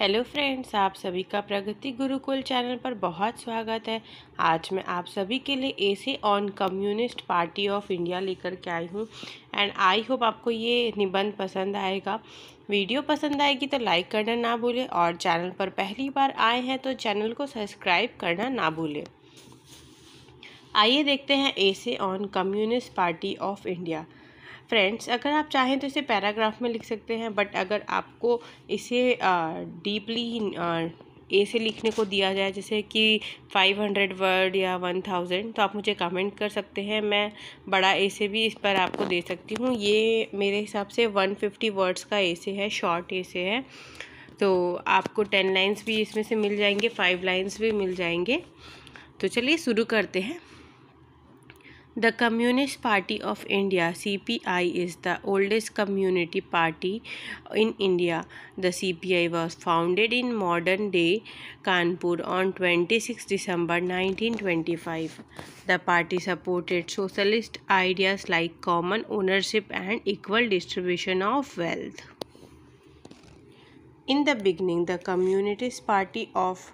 Hello friends आप सभी का प्रगति गुरुकुल चैनल पर बहुत स्वागत है आज मैं आप सभी के लिए essay on communist party of India लेकर के आई हूँ एंड आई होप आपको ये निबंध पसंद आएगा वीडियो पसंद आएगी तो लाइक करना ना भूलें और चैनल पर पहली बार आए हैं तो चैनल को सब्सक्राइब करना ना भूलें आइए देखते हैं essay on communist party of India friends अगर आप चाहें तो इसे पैराग्राफ में लिख सकते हैं बट अगर आपको इसे डीपली ए से लिखने को दिया जाए जैसे कि 500 वर्ड या 1000 तो आप मुझे कमेंट कर सकते हैं मैं बड़ा ए से भी इस पर आपको दे सकती हूँ ये मेरे हिसाब से 150 वर्ड्स का ए से है शॉर्ट ए से है तो आपको टेन लाइन्स भी इसमें से मिल जाएंगे फाइव लाइन्स भी मिल जाएंगे तो चलिए शुरू करते हैं The Communist Party of India CPI is the oldest community party in India. The CPI was founded in modern day Kanpur on 26 December 1925. The party supported socialist ideas like common ownership and equal distribution of wealth. In the beginning, the Communist Party of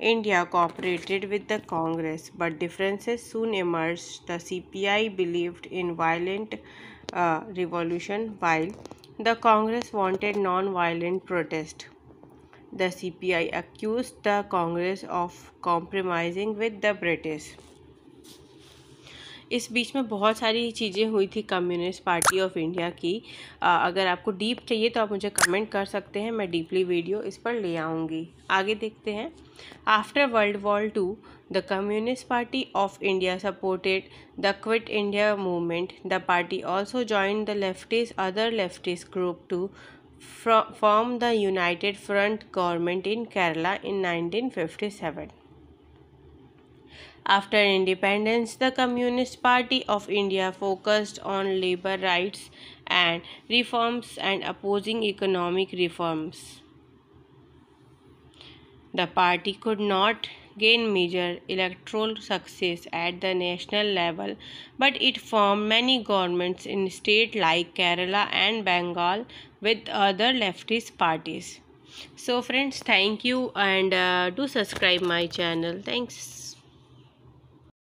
India cooperated with the Congress, but differences soon emerged. The CPI believed in violent uh, revolution while the Congress wanted non-violent protest. The CPI accused the Congress of compromising with the British. इस बीच में बहुत सारी चीज़ें हुई थी communist party of India की आ, अगर आपको डीप चाहिए तो आप मुझे कमेंट कर सकते हैं मैं डीपली वीडियो इस पर ले आऊँगी आगे देखते हैं after world war two the communist party of India supported the quit India movement the party also join the left other left group to form the united front government in Kerala in nineteen fifty seven After independence, the Communist Party of India focused on labor rights and reforms and opposing economic reforms. The party could not gain major electoral success at the national level, but it formed many governments in states like Kerala and Bengal with other leftist parties. So, friends, thank you and uh, do subscribe my channel. Thanks.